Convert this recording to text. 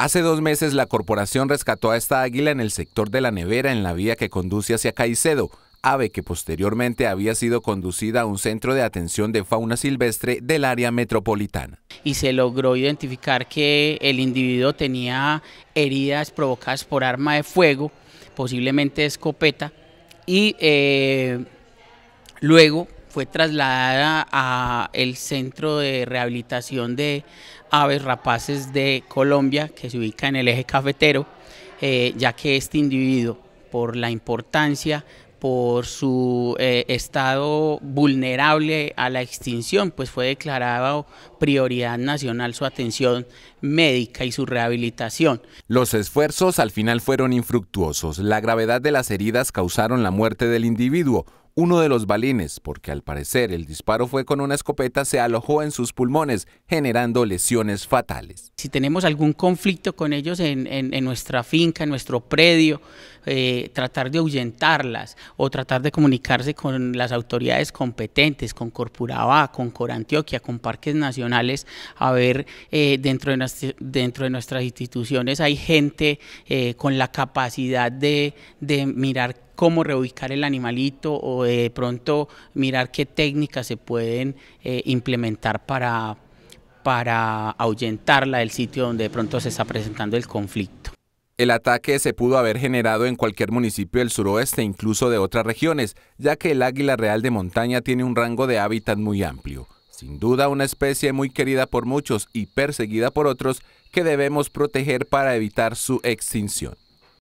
Hace dos meses la corporación rescató a esta águila en el sector de la nevera en la vía que conduce hacia Caicedo, ave que posteriormente había sido conducida a un centro de atención de fauna silvestre del área metropolitana. Y se logró identificar que el individuo tenía heridas provocadas por arma de fuego, posiblemente escopeta, y eh, luego fue trasladada al Centro de Rehabilitación de Aves Rapaces de Colombia, que se ubica en el eje cafetero, eh, ya que este individuo, por la importancia, por su eh, estado vulnerable a la extinción, pues fue declarado prioridad nacional su atención médica y su rehabilitación. Los esfuerzos al final fueron infructuosos. La gravedad de las heridas causaron la muerte del individuo. Uno de los balines, porque al parecer el disparo fue con una escopeta, se alojó en sus pulmones, generando lesiones fatales. Si tenemos algún conflicto con ellos en, nuestra finca, en nuestro predio, eh, tratar de ahuyentarlas o tratar de comunicarse con las autoridades competentes, con Corpuraba, con Corantioquia, con parques nacionales, a ver eh, dentro, de dentro de nuestras instituciones hay gente eh, con la capacidad de, de mirar cómo reubicar el animalito o de pronto mirar qué técnicas se pueden eh, implementar para, para ahuyentarla del sitio donde de pronto se está presentando el conflicto. El ataque se pudo haber generado en cualquier municipio del suroeste, incluso de otras regiones, ya que el águila real de montaña tiene un rango de hábitat muy amplio. Sin duda una especie muy querida por muchos y perseguida por otros que debemos proteger para evitar su extinción.